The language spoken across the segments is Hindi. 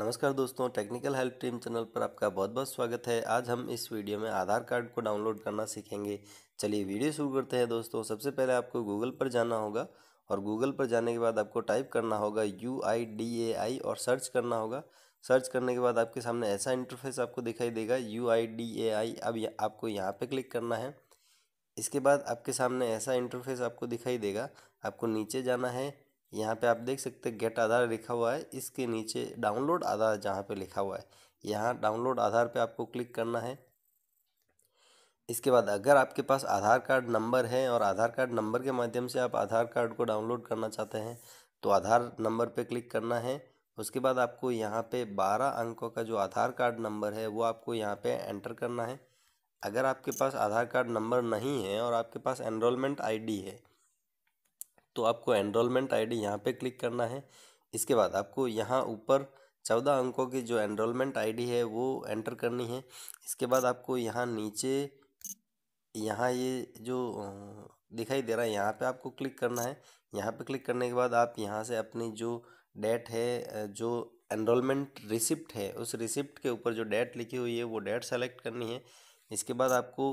नमस्कार दोस्तों टेक्निकल हेल्प टीम चैनल पर आपका बहुत बहुत स्वागत है आज हम इस वीडियो में आधार कार्ड को डाउनलोड करना सीखेंगे चलिए वीडियो शुरू करते हैं दोस्तों सबसे पहले आपको गूगल पर जाना होगा और गूगल पर जाने के बाद आपको टाइप करना होगा यू आई डी ए आई और सर्च करना होगा सर्च करने के बाद आपके सामने ऐसा इंटरफेस आपको दिखाई देगा यू आई डी ए आई अब या, आपको यहाँ पर क्लिक करना है इसके बाद आपके सामने ऐसा इंटरफेस आपको दिखाई देगा आपको नीचे जाना है यहाँ पे आप देख सकते हैं गेट आधार लिखा हुआ है इसके नीचे डाउनलोड आधार जहाँ पे लिखा हुआ है यहाँ डाउनलोड आधार पे आपको क्लिक करना है इसके बाद अगर आपके पास आधार कार्ड नंबर है और आधार कार्ड नंबर के माध्यम से आप आधार कार्ड को डाउनलोड करना चाहते हैं तो आधार नंबर पर क्लिक करना है उसके बाद आपको यहाँ पर बारह अंकों का जो आधार कार्ड नंबर है वो आपको यहाँ पर एंटर करना है अगर आपके पास आधार कार्ड नंबर नहीं है और आपके पास एनरोलमेंट आईडी है तो आपको एनरोलमेंट आईडी यहाँ पर क्लिक करना है इसके बाद आपको यहाँ ऊपर चौदह अंकों की जो एनरोलमेंट आईडी है वो एंटर करनी है इसके बाद आपको यहाँ नीचे यहाँ ये जो दिखाई दे रहा है यहाँ पे आपको क्लिक करना है यहाँ पे क्लिक करने के बाद आप यहाँ से अपनी जो डेट है जो एनरोलमेंट रिसिप्ट है उस रिसिप्ट के ऊपर जो डेट लिखी हुई है वो डेट सेलेक्ट करनी है इसके बाद आपको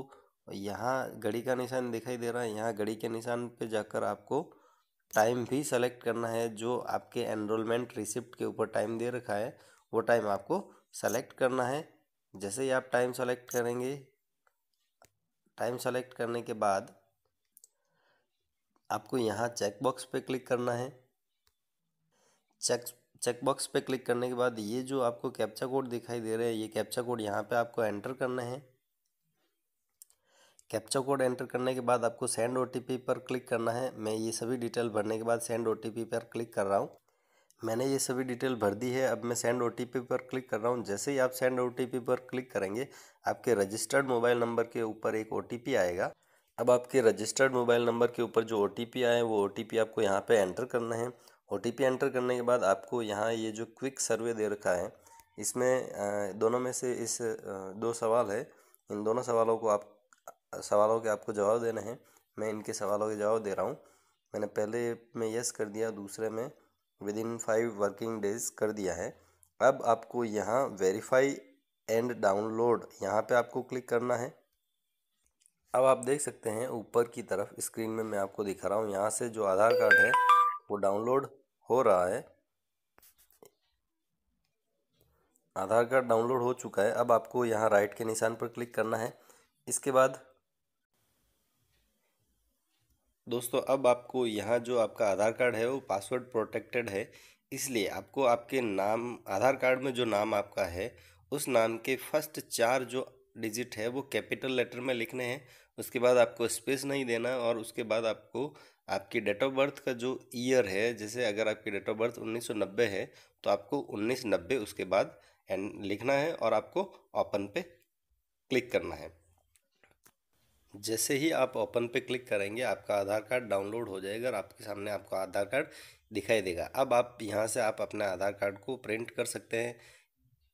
यहाँ घड़ी का निशान दिखाई दे रहा है यहाँ घड़ी के निशान पे जाकर आपको टाइम भी सेलेक्ट करना है जो आपके एनरोलमेंट रिसिप्ट के ऊपर टाइम दे रखा है वो टाइम आपको सेलेक्ट करना है जैसे ही आप टाइम सेलेक्ट करेंगे टाइम सेलेक्ट करने के बाद आपको यहाँ चेकबॉक्स पे क्लिक करना है चेक चेकबॉक्स पे क्लिक करने के बाद ये जो आपको कैप्चा कोड दिखाई दे रहे हैं ये कैप्चा कोड यहाँ पे आपको एंटर करना है कैप्चा कोड एंटर करने के बाद आपको सेंड ओ पर क्लिक करना है मैं ये सभी डिटेल भरने के बाद सेंड ओ पर क्लिक कर रहा हूँ मैंने ये सभी डिटेल भर दी है अब मैं सेंड ओ पर क्लिक कर रहा हूँ जैसे ही आप सेंड ओ पर क्लिक करेंगे आपके रजिस्टर्ड मोबाइल नंबर के ऊपर एक ओ आएगा अब आपके रजिस्टर्ड मोबाइल नंबर के ऊपर जो ओ टी पी आए वो ओ टी पी आपको यहाँ पे एंटर करना है ओ टी पी एंटर करने के बाद आपको यहाँ ये जो क्विक सर्वे दे रखा है इसमें दोनों में से इस दो सवाल है इन दोनों सवालों को आप सवालों के आपको जवाब देने हैं मैं इनके सवालों के जवाब दे रहा हूँ मैंने पहले में यस कर दिया दूसरे में within five working days कर दिया है अब आपको यहाँ वेरीफाई एंड डाउनलोड यहाँ पे आपको क्लिक करना है अब आप देख सकते हैं ऊपर की तरफ स्क्रीन में मैं आपको दिखा रहा हूँ यहाँ से जो आधार कार्ड है वो डाउनलोड हो रहा है आधार कार्ड डाउनलोड हो चुका है अब आपको यहाँ राइट के निशान पर क्लिक करना है इसके बाद दोस्तों अब आपको यहाँ जो आपका आधार कार्ड है वो पासवर्ड प्रोटेक्टेड है इसलिए आपको आपके नाम आधार कार्ड में जो नाम आपका है उस नाम के फर्स्ट चार जो डिजिट है वो कैपिटल लेटर में लिखने हैं उसके बाद आपको स्पेस नहीं देना और उसके बाद आपको आपकी डेट ऑफ बर्थ का जो ईयर है जैसे अगर आपकी डेट ऑफ बर्थ 1990 है तो आपको 1990 उसके बाद एंड लिखना है और आपको ओपन पे क्लिक करना है जैसे ही आप ओपन पे क्लिक करेंगे आपका आधार कार्ड डाउनलोड हो जाएगा और आपके सामने आपका आधार कार्ड दिखाई देगा अब आप यहाँ से आप अपने आधार कार्ड को प्रिंट कर सकते हैं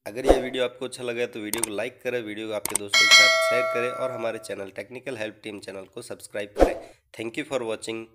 अगर यह वीडियो आपको अच्छा लगा तो वीडियो को लाइक करें वीडियो को आपके दोस्तों के साथ शेयर करें और हमारे channel technical help team channel को सब्सक्राइब करें थैंक यू फॉर वॉचिंग